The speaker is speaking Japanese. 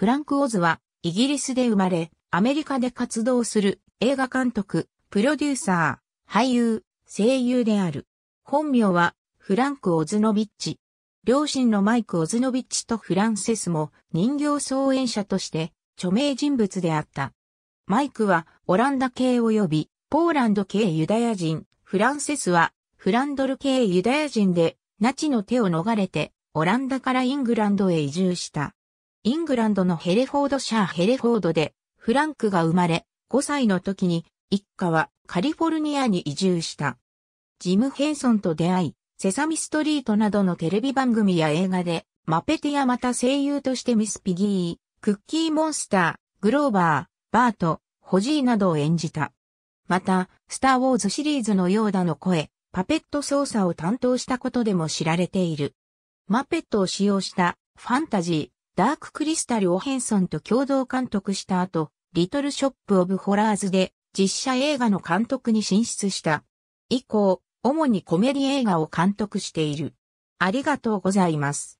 フランク・オズは、イギリスで生まれ、アメリカで活動する映画監督、プロデューサー、俳優、声優である。本名は、フランク・オズノビッチ。両親のマイク・オズノビッチとフランセスも人形創演者として著名人物であった。マイクはオランダ系及びポーランド系ユダヤ人、フランセスはフランドル系ユダヤ人でナチの手を逃れてオランダからイングランドへ移住した。イングランドのヘレフォードシャーヘレフォードで、フランクが生まれ、5歳の時に、一家はカリフォルニアに移住した。ジム・ヘンソンと出会い、セサミストリートなどのテレビ番組や映画で、マペティアまた声優としてミス・ピギー、クッキー・モンスター、グローバー、バート、ホジーなどを演じた。また、スター・ウォーズシリーズのヨーダの声、パペット操作を担当したことでも知られている。マペットを使用したファンタジー、ダーククリスタル・オヘンソンと共同監督した後、リトル・ショップ・オブ・ホラーズで実写映画の監督に進出した。以降、主にコメディ映画を監督している。ありがとうございます。